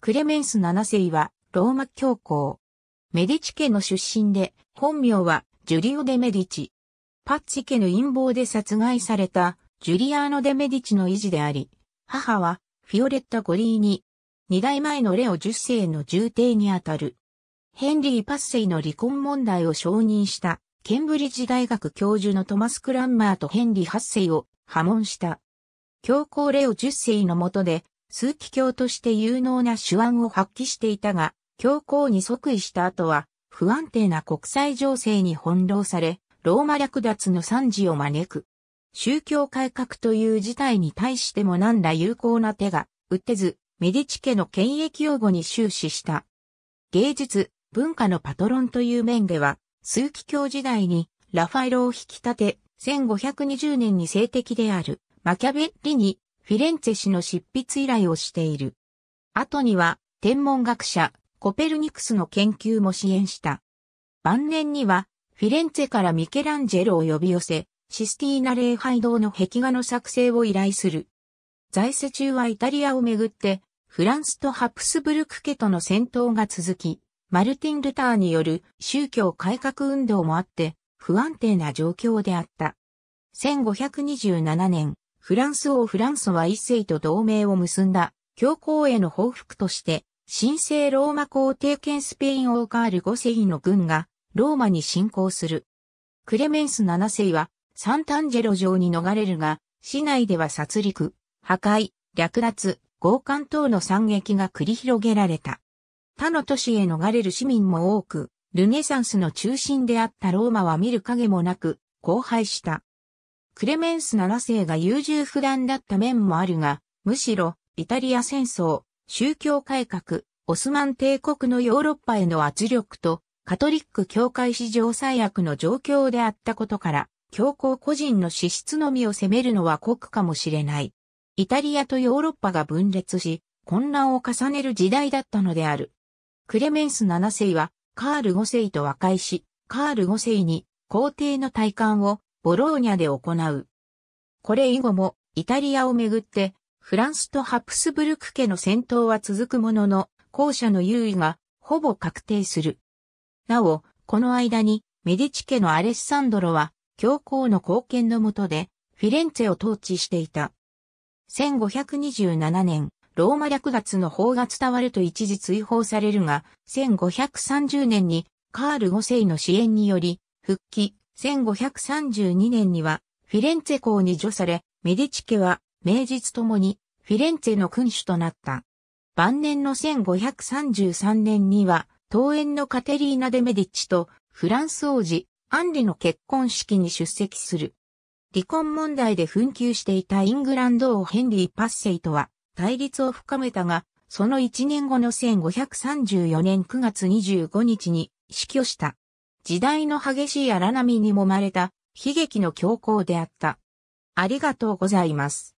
クレメンス7世はローマ教皇。メディチ家の出身で、本名はジュリオ・デ・メディチ。パッチ家の陰謀で殺害されたジュリアーノ・デ・メディチの維持であり、母はフィオレッタ・ゴリーニ。二代前のレオ10世の重帝にあたる。ヘンリー・パッセイの離婚問題を承認したケンブリッジ大学教授のトマス・クランマーとヘンリー8世を破門した。教皇レオ10世の下で数奇教として有能な手腕を発揮していたが、教皇に即位した後は、不安定な国際情勢に翻弄され、ローマ略奪の惨事を招く。宗教改革という事態に対しても何ら有効な手が打てず、メディチ家の権益擁護に終始した。芸術、文化のパトロンという面では、数奇教時代にラファエロを引き立て、1520年に性的であるマキャベッリにフィレンツェ氏の執筆依頼をしている。後には、天文学者、コペルニクスの研究も支援した。晩年には、フィレンツェからミケランジェロを呼び寄せ、システィーナ礼拝堂の壁画の作成を依頼する。在世中はイタリアをめぐって、フランスとハプスブルク家との戦闘が続き、マルティン・ルターによる宗教改革運動もあって、不安定な状況であった。1527年、フランス王フランソは一世と同盟を結んだ、教皇への報復として、神聖ローマ皇帝兼スペイン王カール五世の軍が、ローマに侵攻する。クレメンス七世は、サンタンジェロ城に逃れるが、市内では殺戮、破壊、略奪、強姦等の惨劇が繰り広げられた。他の都市へ逃れる市民も多く、ルネサンスの中心であったローマは見る影もなく、荒廃した。クレメンス7世が優柔不断だった面もあるが、むしろ、イタリア戦争、宗教改革、オスマン帝国のヨーロッパへの圧力と、カトリック教会史上最悪の状況であったことから、教皇個人の資質のみを責めるのは酷かもしれない。イタリアとヨーロッパが分裂し、混乱を重ねる時代だったのである。クレメンス7世は、カール5世と和解し、カール5世に皇帝の体感をボローニャで行う。これ以後もイタリアをめぐってフランスとハプスブルク家の戦闘は続くものの後者の優位がほぼ確定する。なお、この間にメディチ家のアレッサンドロは教皇の貢献の下でフィレンツェを統治していた。1527年、ローマ略奪の法が伝わると一時追放されるが、1530年にカール5世の支援により復帰、1532年にはフィレンツェ公に除され、メディチ家は名実ともにフィレンツェの君主となった。晩年の1533年には、桃園のカテリーナ・デ・メディッチとフランス王子、アンリの結婚式に出席する。離婚問題で紛糾していたイングランド王ヘンリー・パッセイとは対立を深めたが、その1年後の1534年9月25日に死去した。時代の激しい荒波に揉まれた悲劇の教皇であった。ありがとうございます。